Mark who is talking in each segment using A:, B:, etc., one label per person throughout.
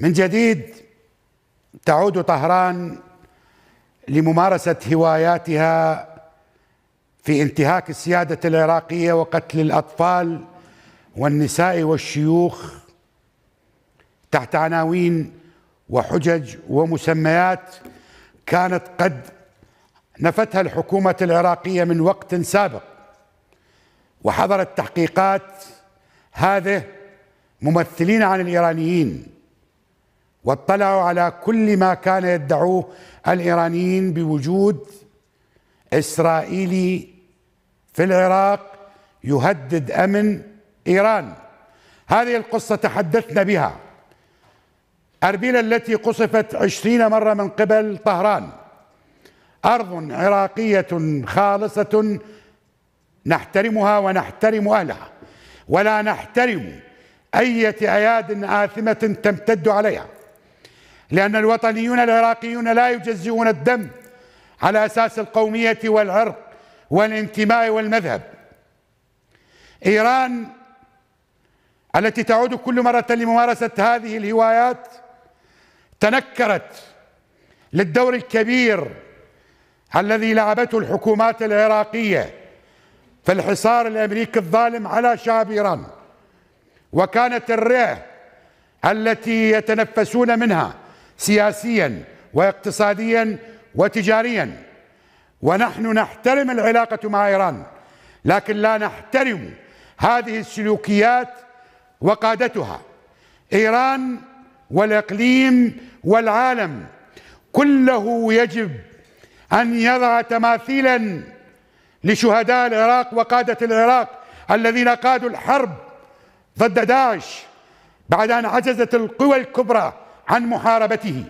A: من جديد تعود طهران لممارسة هواياتها في انتهاك السيادة العراقية وقتل الأطفال والنساء والشيوخ تحت عناوين وحجج ومسميات كانت قد نفتها الحكومة العراقية من وقت سابق وحضرت تحقيقات هذه ممثلين عن الإيرانيين واطلعوا على كل ما كان يدعوه الايرانيين بوجود اسرائيلي في العراق يهدد امن ايران هذه القصه تحدثنا بها اربيل التي قصفت عشرين مره من قبل طهران ارض عراقيه خالصه نحترمها ونحترم اهلها ولا نحترم اية اياد آثمة تمتد عليها لأن الوطنيون العراقيون لا يجزئون الدم على أساس القومية والعرق والانتماء والمذهب إيران التي تعود كل مرة لممارسة هذه الهوايات تنكرت للدور الكبير الذي لعبته الحكومات العراقية في الحصار الأمريكي الظالم على شعب إيران وكانت الرئة التي يتنفسون منها سياسيا واقتصاديا وتجاريا ونحن نحترم العلاقة مع إيران لكن لا نحترم هذه السلوكيات وقادتها إيران والإقليم والعالم كله يجب أن يضع تماثيلا لشهداء العراق وقادة العراق الذين قادوا الحرب ضد داعش بعد أن عجزت القوى الكبرى عن محاربته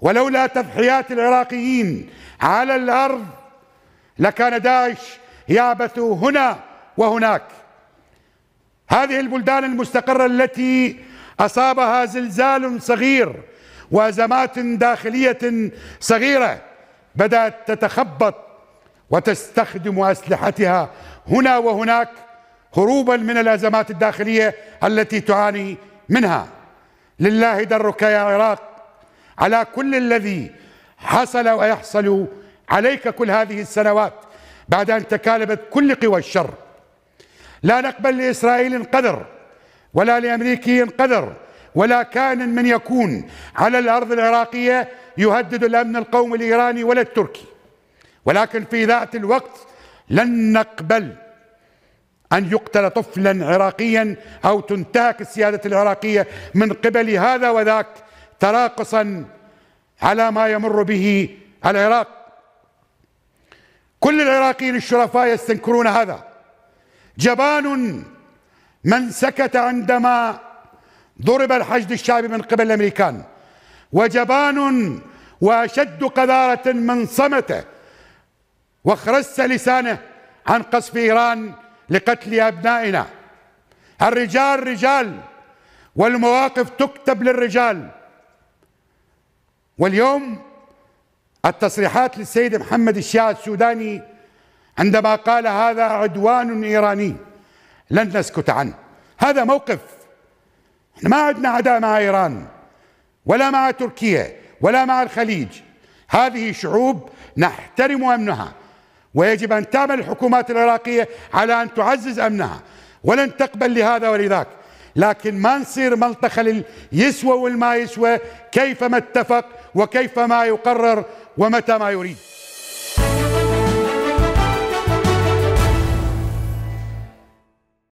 A: ولولا تضحيات العراقيين على الأرض لكان داعش يعبث هنا وهناك هذه البلدان المستقرة التي أصابها زلزال صغير وأزمات داخلية صغيرة بدأت تتخبط وتستخدم أسلحتها هنا وهناك هروبا من الأزمات الداخلية التي تعاني منها لله درك يا عراق على كل الذي حصل ويحصل عليك كل هذه السنوات بعد أن تكالبت كل قوى الشر لا نقبل لإسرائيل قدر ولا لأمريكي قدر ولا كان من يكون على الأرض العراقية يهدد الأمن القومي الإيراني ولا التركي ولكن في ذات الوقت لن نقبل أن يقتل طفلا عراقيا أو تنتهك السيادة العراقية من قبل هذا وذاك تراقصا على ما يمر به العراق كل العراقيين الشرفاء يستنكرون هذا جبان من سكت عندما ضرب الحشد الشعبي من قبل الامريكان وجبان واشد قذاره من صمت واخرس لسانه عن قصف ايران لقتل أبنائنا الرجال رجال والمواقف تكتب للرجال واليوم التصريحات للسيد محمد الشيعة السوداني عندما قال هذا عدوان إيراني لن نسكت عنه هذا موقف احنا ما عندنا عداء مع إيران ولا مع تركيا ولا مع الخليج هذه شعوب نحترم أمنها ويجب أن تعمل الحكومات العراقية على أن تعزز أمنها ولن تقبل لهذا ولذاك لكن ما نصير ملطخة يسوى والما يسوى كيفما اتفق وكيفما يقرر ومتى ما يريد